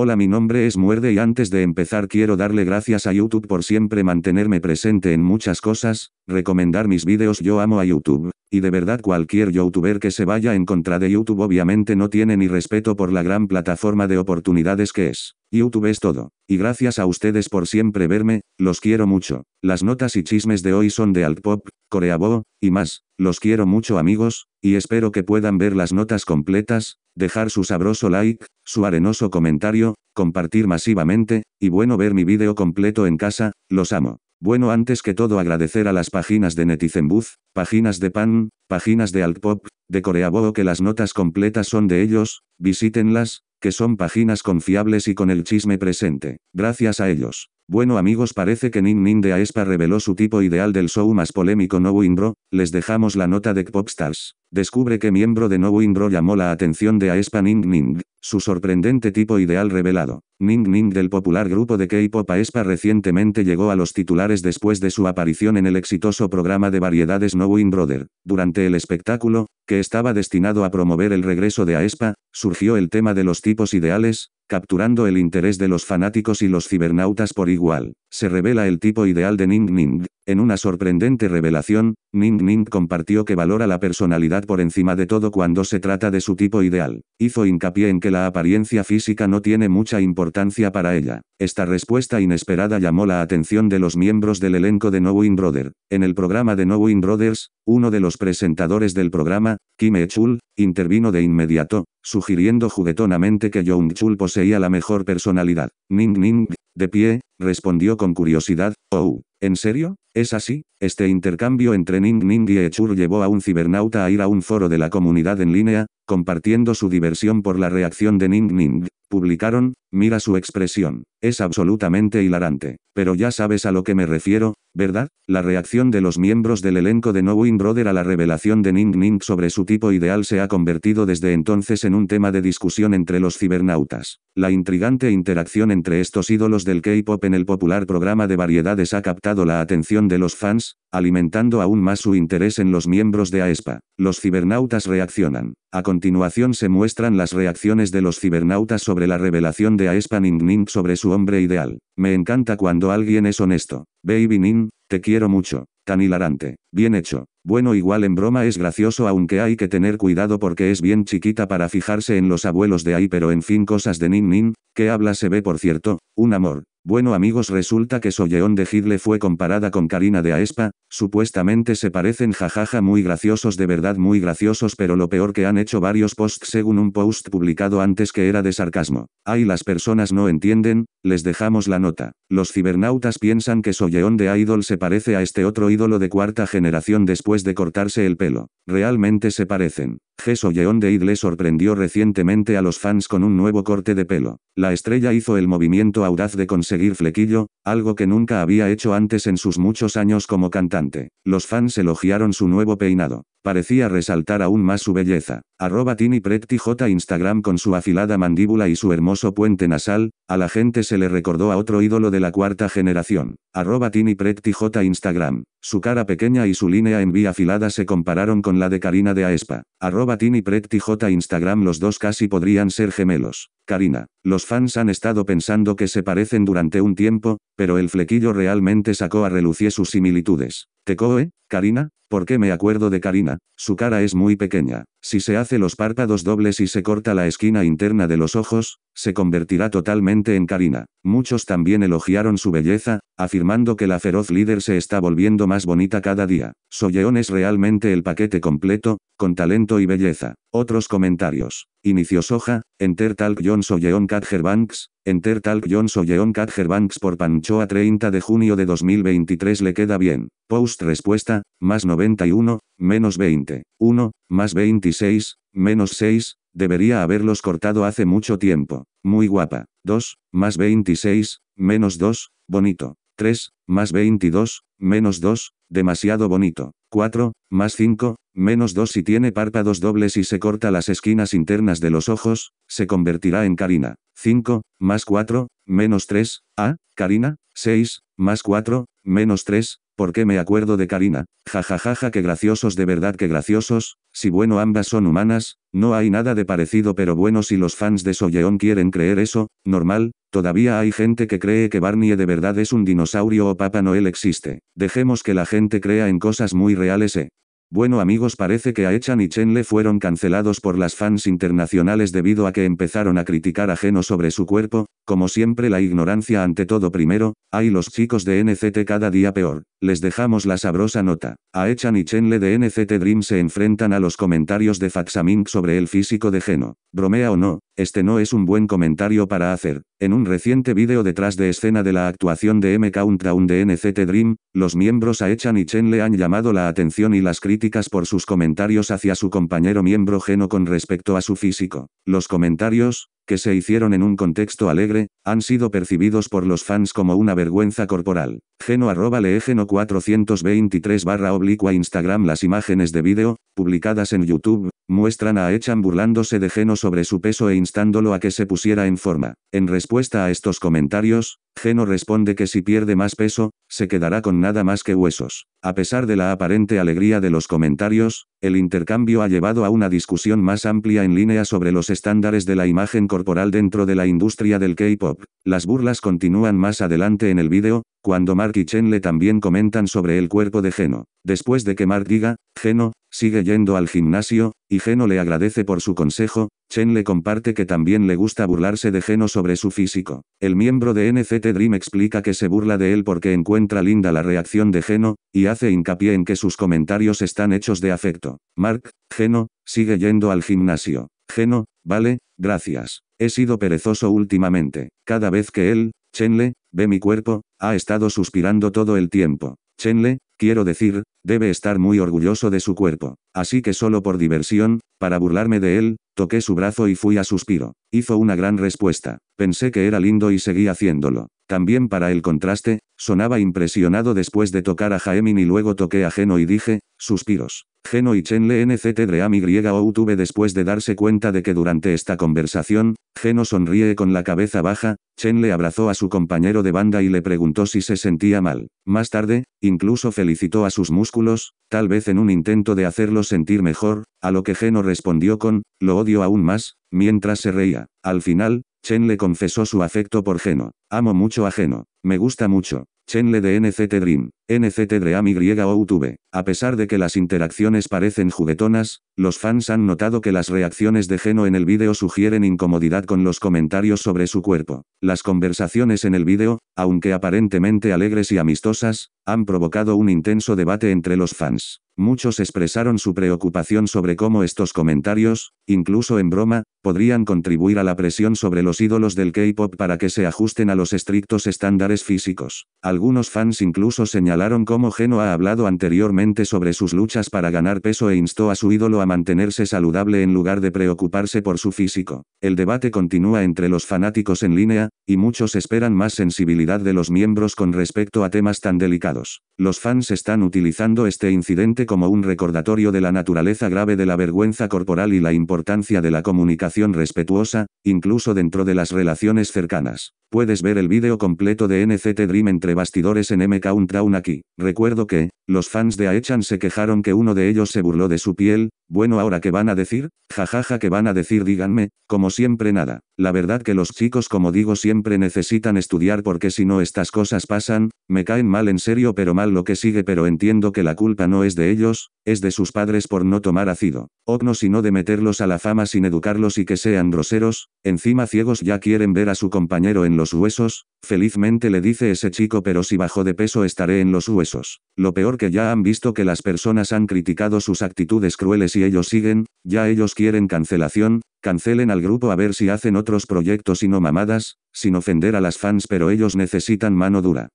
Hola mi nombre es Muerde y antes de empezar quiero darle gracias a YouTube por siempre mantenerme presente en muchas cosas, recomendar mis vídeos yo amo a YouTube, y de verdad cualquier youtuber que se vaya en contra de YouTube obviamente no tiene ni respeto por la gran plataforma de oportunidades que es. YouTube es todo. Y gracias a ustedes por siempre verme, los quiero mucho. Las notas y chismes de hoy son de Altpop, Coreabo, y más. Los quiero mucho amigos, y espero que puedan ver las notas completas, dejar su sabroso like, su arenoso comentario, compartir masivamente, y bueno ver mi video completo en casa, los amo. Bueno antes que todo agradecer a las páginas de Netizen páginas de Pan, páginas de Altpop, de Coreabo que las notas completas son de ellos, visítenlas, que son páginas confiables y con el chisme presente. Gracias a ellos. Bueno amigos parece que Nin Nin de Aespa reveló su tipo ideal del show más polémico No Winbro. les dejamos la nota de Popstars. Descubre que miembro de No Bro llamó la atención de Aespa Ning Ning, su sorprendente tipo ideal revelado. Ning Ning del popular grupo de K-pop Aespa recientemente llegó a los titulares después de su aparición en el exitoso programa de variedades No Win Brother. Durante el espectáculo, que estaba destinado a promover el regreso de Aespa, surgió el tema de los tipos ideales, capturando el interés de los fanáticos y los cibernautas por igual. Se revela el tipo ideal de Ning Ning. En una sorprendente revelación, Ning Ning compartió que valora la personalidad por encima de todo cuando se trata de su tipo ideal. Hizo hincapié en que la apariencia física no tiene mucha importancia para ella. Esta respuesta inesperada llamó la atención de los miembros del elenco de No Win Brother. En el programa de No Win Brothers, uno de los presentadores del programa, Kim Echul, intervino de inmediato, sugiriendo juguetonamente que Young-chul poseía la mejor personalidad. Ning Ning, de pie, respondió con curiosidad, oh, ¿en serio? ¿Es así? Este intercambio entre Ning Ning y Echur llevó a un cibernauta a ir a un foro de la comunidad en línea, compartiendo su diversión por la reacción de Ning Ning publicaron, mira su expresión, es absolutamente hilarante, pero ya sabes a lo que me refiero, ¿verdad? La reacción de los miembros del elenco de No Win Brother a la revelación de Ning Ning sobre su tipo ideal se ha convertido desde entonces en un tema de discusión entre los cibernautas. La intrigante interacción entre estos ídolos del K-pop en el popular programa de variedades ha captado la atención de los fans, alimentando aún más su interés en los miembros de AESPA. E los cibernautas reaccionan. A continuación se muestran las reacciones de los cibernautas sobre la revelación de Ning Nin sobre su hombre ideal. Me encanta cuando alguien es honesto. Baby Ning, te quiero mucho. Tan hilarante. Bien hecho. Bueno, igual en broma es gracioso, aunque hay que tener cuidado porque es bien chiquita para fijarse en los abuelos de ahí, pero en fin, cosas de Nin Nin, que habla se ve por cierto, un amor. Bueno amigos resulta que Soyeon de Gidle fue comparada con Karina de Aespa, supuestamente se parecen jajaja muy graciosos de verdad muy graciosos pero lo peor que han hecho varios posts según un post publicado antes que era de sarcasmo. Ay las personas no entienden, les dejamos la nota. Los cibernautas piensan que Soyeon de Idol se parece a este otro ídolo de cuarta generación después de cortarse el pelo. Realmente se parecen. Geso Yeon de Idle sorprendió recientemente a los fans con un nuevo corte de pelo. La estrella hizo el movimiento audaz de conseguir flequillo, algo que nunca había hecho antes en sus muchos años como cantante. Los fans elogiaron su nuevo peinado parecía resaltar aún más su belleza. Arroba Tini Pretty J Instagram con su afilada mandíbula y su hermoso puente nasal, a la gente se le recordó a otro ídolo de la cuarta generación. Arroba Tini Pretty J Instagram. Su cara pequeña y su línea en vía afilada se compararon con la de Karina de Aespa. Arroba Tini Pretty J Instagram los dos casi podrían ser gemelos. Karina. Los fans han estado pensando que se parecen durante un tiempo, pero el flequillo realmente sacó a relucir sus similitudes. ¿Te coe, Karina? ¿Por qué me acuerdo de Karina? Su cara es muy pequeña. Si se hace los párpados dobles y se corta la esquina interna de los ojos, se convertirá totalmente en Karina. Muchos también elogiaron su belleza, afirmando que la feroz líder se está volviendo más bonita cada día. Soyeon es realmente el paquete completo, con talento y belleza. Otros comentarios. Inició Soja, Enter Talk John Soyeon Cat Banks, Enter Talk Jones o Jeon Banks por Panchoa 30 de junio de 2023 le queda bien. Post respuesta, más 91, menos 20, 1, más 26, menos 6, debería haberlos cortado hace mucho tiempo. Muy guapa. 2, más 26, menos 2, bonito. 3, más 22, menos 2, demasiado bonito. 4, más 5, menos 2 si tiene párpados dobles y se corta las esquinas internas de los ojos, se convertirá en Karina. 5, más 4, menos 3, ah, Karina, 6, más 4, menos 3, ¿por qué me acuerdo de Karina? Jajajaja, ja, ja, que graciosos de verdad que graciosos, si bueno ambas son humanas, no hay nada de parecido pero bueno si los fans de Soyeon quieren creer eso, normal, todavía hay gente que cree que Barney de verdad es un dinosaurio o Papa Noel existe. Dejemos que la gente crea en cosas muy reales Eh. Bueno amigos parece que Aechan y Chenle fueron cancelados por las fans internacionales debido a que empezaron a criticar a Geno sobre su cuerpo, como siempre la ignorancia ante todo primero, hay los chicos de NCT cada día peor, les dejamos la sabrosa nota. Aechan y Chenle de NCT Dream se enfrentan a los comentarios de Faxamink sobre el físico de Geno, bromea o no, este no es un buen comentario para hacer. En un reciente vídeo detrás de escena de la actuación de M Countdown de NCT Dream, los miembros Echan y Chen le han llamado la atención y las críticas por sus comentarios hacia su compañero miembro Geno con respecto a su físico. Los comentarios, que se hicieron en un contexto alegre, han sido percibidos por los fans como una vergüenza corporal. Geno arroba geno 423 barra oblicua Instagram Las imágenes de vídeo, publicadas en YouTube, muestran a Echan burlándose de Geno sobre su peso e instándolo a que se pusiera en forma. En respuesta a estos comentarios, Geno responde que si pierde más peso, se quedará con nada más que huesos. A pesar de la aparente alegría de los comentarios, el intercambio ha llevado a una discusión más amplia en línea sobre los estándares de la imagen corporal dentro de la industria del K-pop. Las burlas continúan más adelante en el vídeo, cuando Mark y le también comentan sobre el cuerpo de Geno. Después de que Mark diga, Geno, sigue yendo al gimnasio, y Geno le agradece por su consejo, Chen le comparte que también le gusta burlarse de Geno sobre su físico. El miembro de NCT Dream explica que se burla de él porque encuentra linda la reacción de Geno, y hace hincapié en que sus comentarios están hechos de afecto. Mark, Geno, sigue yendo al gimnasio. Geno, vale, gracias. He sido perezoso últimamente. Cada vez que él, Chenle, ve mi cuerpo, ha estado suspirando todo el tiempo. Chenle, quiero decir, debe estar muy orgulloso de su cuerpo. Así que solo por diversión, para burlarme de él, toqué su brazo y fui a suspiro. Hizo una gran respuesta. Pensé que era lindo y seguí haciéndolo. También para el contraste, Sonaba impresionado después de tocar a Jaemin y luego toqué a Geno y dije, suspiros. Geno y Chenle NCT Dream Y o tuve después de darse cuenta de que durante esta conversación, Geno sonríe con la cabeza baja, Chenle abrazó a su compañero de banda y le preguntó si se sentía mal. Más tarde, incluso felicitó a sus músculos, tal vez en un intento de hacerlo sentir mejor, a lo que Geno respondió con, lo odio aún más, mientras se reía. Al final, Chen le confesó su afecto por Geno. Amo mucho a Geno. Me gusta mucho. Chen le de NCT Dream, NCT Dream Y o YouTube. A pesar de que las interacciones parecen juguetonas, los fans han notado que las reacciones de Geno en el vídeo sugieren incomodidad con los comentarios sobre su cuerpo. Las conversaciones en el vídeo, aunque aparentemente alegres y amistosas, han provocado un intenso debate entre los fans. Muchos expresaron su preocupación sobre cómo estos comentarios, incluso en broma, podrían contribuir a la presión sobre los ídolos del K-pop para que se ajusten a los estrictos estándares físicos. Algunos fans incluso señalaron cómo Geno ha hablado anteriormente sobre sus luchas para ganar peso e instó a su ídolo a mantenerse saludable en lugar de preocuparse por su físico. El debate continúa entre los fanáticos en línea, y muchos esperan más sensibilidad de los miembros con respecto a temas tan delicados. Los fans están utilizando este incidente como un recordatorio de la naturaleza grave de la vergüenza corporal y la importancia de la comunicación respetuosa, incluso dentro de las relaciones cercanas. Puedes ver el vídeo completo de NCT Dream entre bastidores en MK Countdown aquí. Recuerdo que, los fans de Aechan se quejaron que uno de ellos se burló de su piel, bueno ahora que van a decir, jajaja ja, que van a decir díganme, como siempre nada, la verdad que los chicos como digo siempre necesitan estudiar porque si no estas cosas pasan, me caen mal en serio pero mal lo que sigue pero entiendo que la culpa no es de ellos, es de sus padres por no tomar ácido, ogno sino de meterlos a la fama sin educarlos y que sean groseros, encima ciegos ya quieren ver a su compañero en los huesos, Felizmente le dice ese chico pero si bajo de peso estaré en los huesos. Lo peor que ya han visto que las personas han criticado sus actitudes crueles y ellos siguen, ya ellos quieren cancelación, cancelen al grupo a ver si hacen otros proyectos y no mamadas, sin ofender a las fans pero ellos necesitan mano dura.